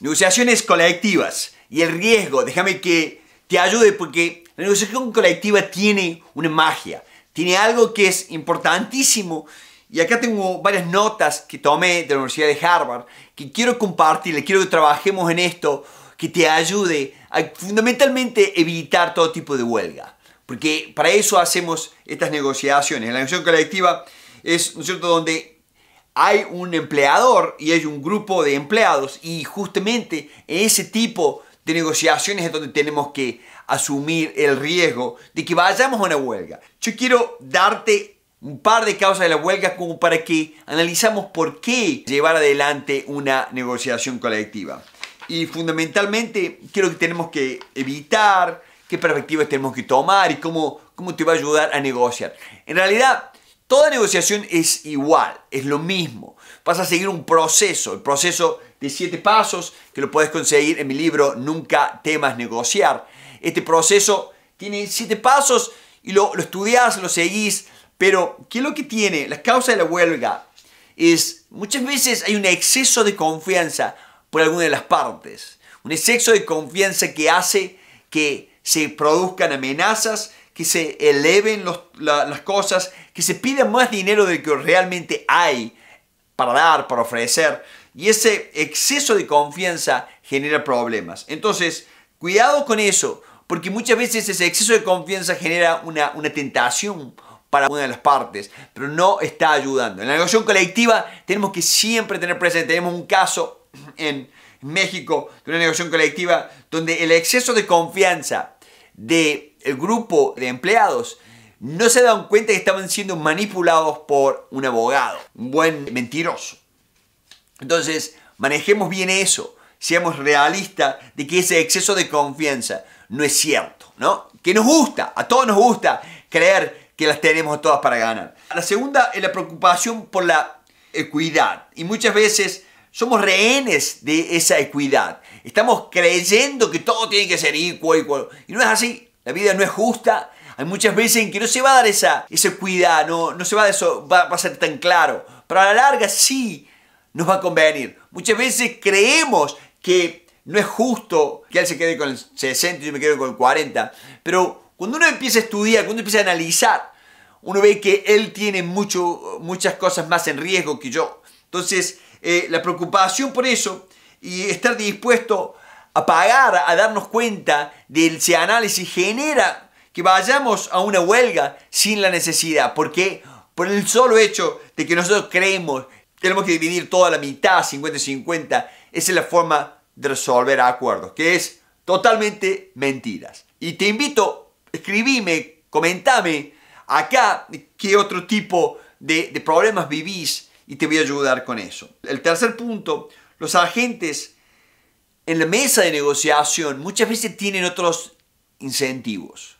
Negociaciones colectivas y el riesgo, déjame que te ayude porque la negociación colectiva tiene una magia, tiene algo que es importantísimo y acá tengo varias notas que tomé de la Universidad de Harvard que quiero compartir, le quiero que trabajemos en esto, que te ayude a fundamentalmente evitar todo tipo de huelga. Porque para eso hacemos estas negociaciones. La negociación colectiva es, ¿no es cierto?, donde hay un empleador y hay un grupo de empleados y justamente ese tipo de negociaciones es donde tenemos que asumir el riesgo de que vayamos a una huelga. Yo quiero darte un par de causas de la huelga como para que analizamos por qué llevar adelante una negociación colectiva. Y fundamentalmente creo que tenemos que evitar, qué perspectivas tenemos que tomar y cómo, cómo te va a ayudar a negociar. En realidad, Toda negociación es igual, es lo mismo. Vas a seguir un proceso, el proceso de siete pasos que lo puedes conseguir en mi libro Nunca temas negociar. Este proceso tiene siete pasos y lo, lo estudias, lo seguís, pero ¿qué es lo que tiene? La causa de la huelga es muchas veces hay un exceso de confianza por alguna de las partes, un exceso de confianza que hace que se produzcan amenazas que se eleven las cosas, que se pida más dinero del que realmente hay para dar, para ofrecer. Y ese exceso de confianza genera problemas. Entonces, cuidado con eso, porque muchas veces ese exceso de confianza genera una, una tentación para una de las partes, pero no está ayudando. En la negociación colectiva tenemos que siempre tener presente, tenemos un caso en México de una negociación colectiva donde el exceso de confianza de el grupo de empleados no se dan cuenta que estaban siendo manipulados por un abogado, un buen mentiroso. Entonces, manejemos bien eso, seamos realistas de que ese exceso de confianza no es cierto, ¿no? Que nos gusta, a todos nos gusta creer que las tenemos todas para ganar. La segunda es la preocupación por la equidad y muchas veces somos rehenes de esa equidad. Estamos creyendo que todo tiene que ser igual, igual. Y no es así. La vida no es justa. Hay muchas veces en que no se va a dar esa, ese cuidado, no, se va a, eso, va, a ser tan claro. Pero a la larga sí nos va a convenir. Muchas veces creemos que no es justo que él se quede con el 60 y yo me quedo con el 40. Pero cuando uno empieza a estudiar, cuando uno empieza a analizar, uno ve que él tiene mucho, muchas cosas más en riesgo que yo. Entonces, eh, la preocupación por eso y estar dispuesto a pagar, a darnos cuenta de ese análisis, genera que vayamos a una huelga sin la necesidad. porque Por el solo hecho de que nosotros creemos tenemos que dividir toda la mitad, 50-50. Esa es la forma de resolver acuerdos, que es totalmente mentiras. Y te invito, escribime, comentame acá qué otro tipo de, de problemas vivís y te voy a ayudar con eso. El tercer punto, los agentes en la mesa de negociación muchas veces tienen otros incentivos.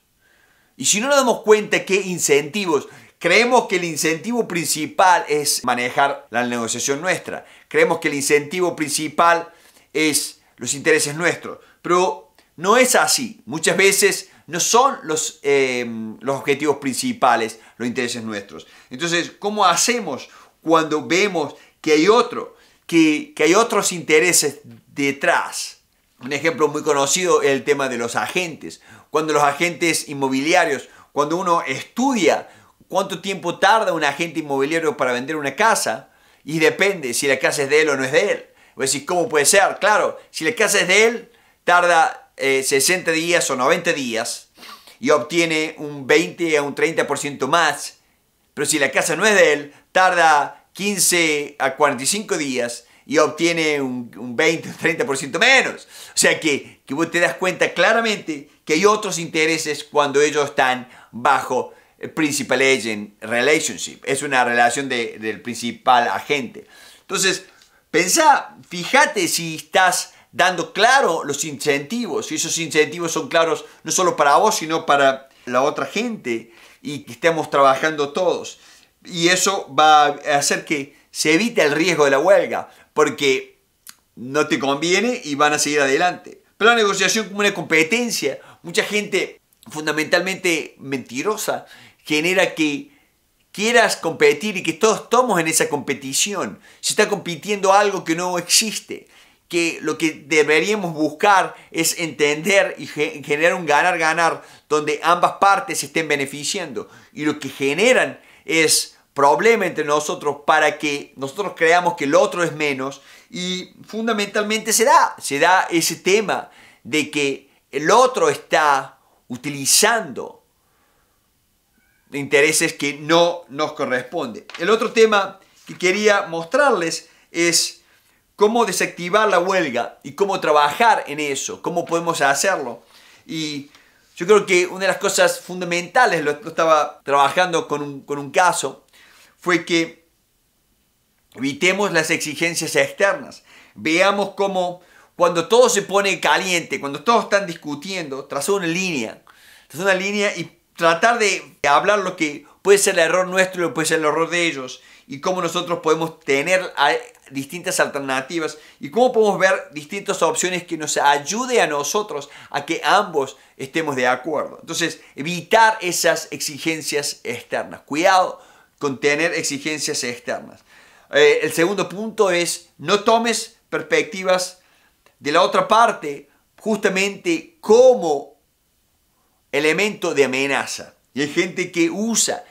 Y si no nos damos cuenta qué incentivos, creemos que el incentivo principal es manejar la negociación nuestra. Creemos que el incentivo principal es los intereses nuestros. Pero no es así. Muchas veces no son los, em, los objetivos principales, los intereses nuestros. Entonces, ¿cómo hacemos cuando vemos que hay otro? que, hay otros intereses detrás. Un ejemplo muy conocido es el tema de los agentes. Cuando los agentes inmobiliarios, cuando uno estudia cuánto tiempo tarda un agente inmobiliario para vender una casa, y depende si la casa es de él o no es de él. O decir, ¿cómo puede ser? Claro, si la casa es de él, tarda 60 eh, días o 90 días y obtiene un 20 a un 30% más. Pero si la casa no es de él, tarda 15 a 45 días y obtiene un, 20 o 30% menos. O sea que, que vos te das cuenta claramente que hay otros intereses cuando ellos están bajo eh, principal agent relationship. Es una relación de, del principal agente. Entonces, pensá, fíjate si estás dando claro los incentivos. Si esos incentivos son claros no solo para vos, sino para la otra gente. Y que estemos trabajando todos y eso va a hacer que se evite el riesgo de la huelga, porque no te conviene y van a seguir adelante. Pero la negociación como una competencia, mucha gente fundamentalmente mentirosa, genera que quieras competir y que todos estamos en esa competición. Se está compitiendo algo que no existe, que lo que deberíamos buscar es entender y generar un ganar-ganar donde ambas partes se estén beneficiando. Y lo que generan es problema entre nosotros para que nosotros creamos que el otro es menos y fundamentalmente se da, se da ese tema de que el otro está utilizando intereses que no nos corresponde. El otro tema que quería mostrarles es cómo desactivar la huelga y cómo trabajar en eso, cómo podemos hacerlo. Y yo creo que una de las cosas fundamentales, lo, estaba trabajando con con un caso, fue que evitemos las exigencias externas. Veamos cómo cuando todo se pone caliente, cuando todos están discutiendo, trazar una línea, trazar una línea y tratar de hablar lo que puede ser el error nuestro, lo que puede ser el error de ellos, y cómo nosotros podemos tener distintas alternativas y cómo podemos ver distintas opciones que nos ayude a nosotros a que ambos estemos de acuerdo. Entonces, evitar esas exigencias externas. Cuidado contener exigencias externas. Eh, el segundo punto es no tomes perspectivas de la otra parte justamente como elemento de amenaza. Y hay gente que usa,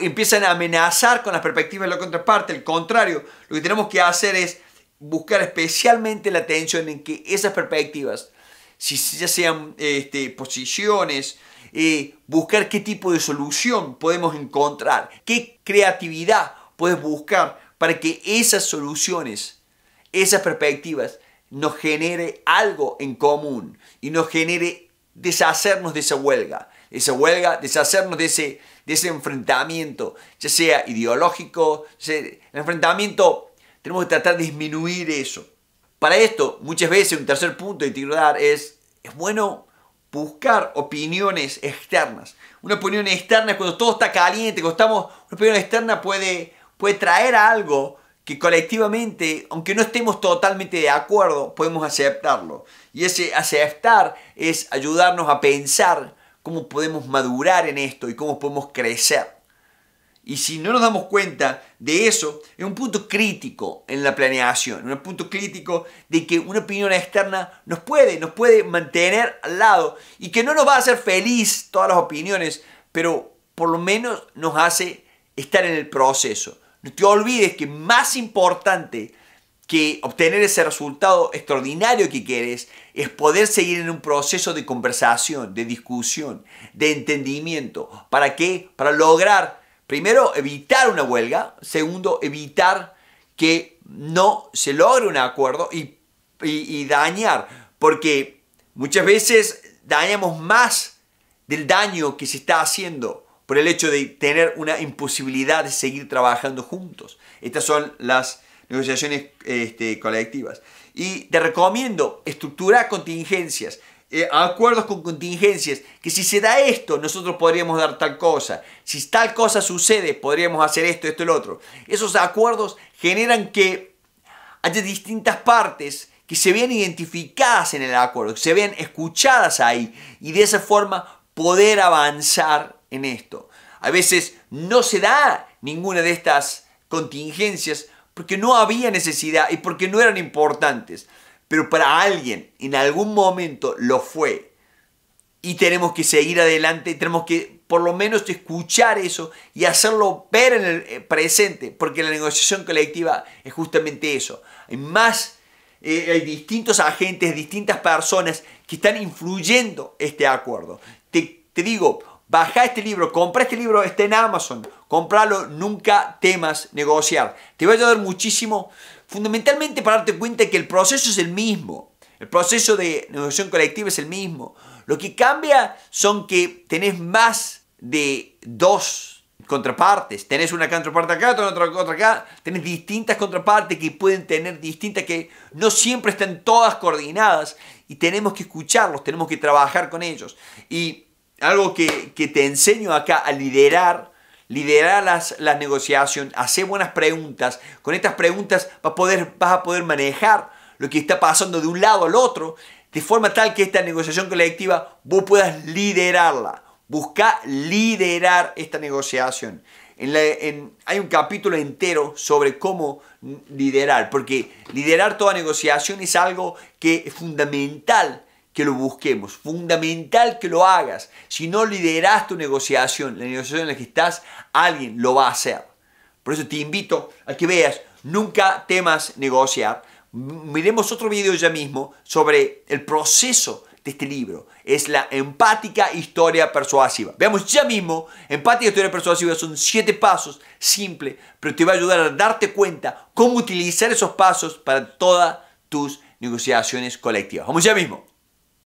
empiezan a amenazar con las perspectivas de la contraparte. Al contrario, lo que tenemos que hacer es buscar especialmente la atención en que esas perspectivas, si ya sean este, posiciones, eh, buscar qué tipo de solución podemos encontrar, qué creatividad puedes buscar para que esas soluciones, esas perspectivas, nos genere algo en común y nos genere deshacernos de esa huelga, esa huelga, deshacernos de ese, ese enfrentamiento, ya sea ideológico, el enfrentamiento, tenemos que tratar de disminuir eso. Para esto, muchas veces un tercer punto de titular dar es, es bueno buscar opiniones externas. Una opinión externa cuando todo está caliente, cuando estamos, una opinión externa puede, puede traer algo que colectivamente, aunque no estemos totalmente de acuerdo, podemos aceptarlo. Y ese aceptar es ayudarnos a pensar cómo podemos madurar en esto y cómo podemos crecer. Y si no nos damos cuenta de eso, es un punto crítico en la planeación, un punto crítico de que una opinión externa nos puede, nos puede mantener al lado y que no nos va a hacer feliz todas las opiniones, pero por lo menos nos hace estar en el proceso. No te olvides que más importante que obtener ese resultado extraordinario que quieres es poder seguir en un proceso de conversación, de discusión, de entendimiento. ¿Para qué? Para lograr Primero, evitar una huelga. Segundo, evitar que no se logre un acuerdo y, dañar. Porque muchas veces dañamos más del daño que se está haciendo por el hecho de tener una imposibilidad de seguir trabajando juntos. Estas son las negociaciones este, colectivas. Y te recomiendo, estructurar contingencias. Eh, acuerdos con contingencias, que si se da esto, nosotros podríamos dar tal cosa, si tal cosa sucede, podríamos hacer esto, esto, el otro. Esos acuerdos generan que haya distintas partes que se vean identificadas en el acuerdo, que se vean escuchadas ahí y de esa forma poder avanzar en esto. A veces no se da ninguna de estas contingencias porque no había necesidad y porque no eran importantes pero para alguien en algún momento lo fue. Y tenemos que seguir adelante, tenemos que por lo menos escuchar eso y hacerlo ver en el eh, presente, porque la negociación colectiva es justamente eso. Hay más, eh, hay distintos agentes, distintas personas que están influyendo este acuerdo. Te, digo, baja este libro, compra este libro, está en Amazon, compralo, nunca temas negociar. Te va a ayudar muchísimo Fundamentalmente para darte cuenta que el proceso es el mismo, el proceso de negociación colectiva es el mismo. Lo que cambia son que tenés más de dos contrapartes. Tenés una contraparte acá, otra otra acá. Tenés distintas contrapartes que pueden tener distintas, que no siempre están todas coordinadas. Y tenemos que escucharlos, tenemos que trabajar con ellos. Y algo que, que te enseño acá a liderar Liderar las, las negociaciones, hacer buenas preguntas. Con estas preguntas vas a, poder, manejar lo que está pasando de un lado al otro, de forma tal que esta negociación colectiva vos puedas liderarla. Busca liderar esta negociación. hay un capítulo entero sobre cómo liderar, porque liderar toda negociación es algo que es fundamental que lo busquemos, fundamental que lo hagas. Si no lideras tu negociación, la negociación en la que estás, alguien lo va a hacer. Por eso te invito a que veas, nunca temas negociar. Miremos otro video ya mismo sobre el proceso de este libro. Es la empática historia persuasiva. Veamos ya mismo, empática historia persuasiva son siete pasos, simples, pero te va a ayudar a darte cuenta cómo utilizar esos pasos para todas tus negociaciones colectivas. Vamos ya mismo.